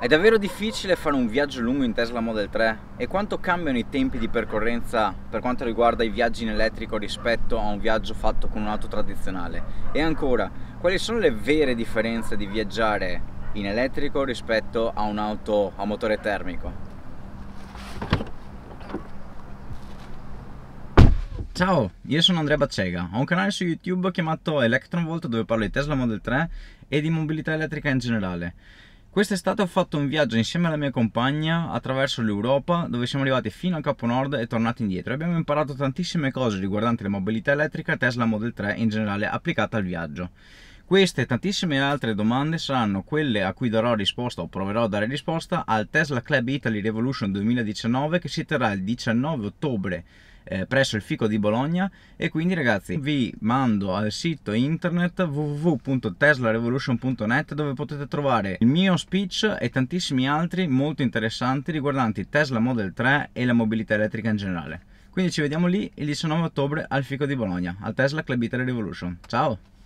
È davvero difficile fare un viaggio lungo in Tesla Model 3? E quanto cambiano i tempi di percorrenza per quanto riguarda i viaggi in elettrico rispetto a un viaggio fatto con un'auto tradizionale? E ancora, quali sono le vere differenze di viaggiare in elettrico rispetto a un'auto a motore termico? Ciao, io sono Andrea Baccega, ho un canale su YouTube chiamato Electron Volt dove parlo di Tesla Model 3 e di mobilità elettrica in generale. Quest'estate ho fatto un viaggio insieme alla mia compagna attraverso l'Europa dove siamo arrivati fino al Capo Nord e tornati indietro. Abbiamo imparato tantissime cose riguardanti la mobilità elettrica e Tesla Model 3 in generale applicata al viaggio. Queste e tantissime altre domande saranno quelle a cui darò risposta o proverò a dare risposta al Tesla Club Italy Revolution 2019 che si terrà il 19 ottobre eh, presso il Fico di Bologna e quindi ragazzi vi mando al sito internet www.teslarevolution.net dove potete trovare il mio speech e tantissimi altri molto interessanti riguardanti Tesla Model 3 e la mobilità elettrica in generale. Quindi ci vediamo lì il 19 ottobre al Fico di Bologna, al Tesla Club Italy Revolution. Ciao!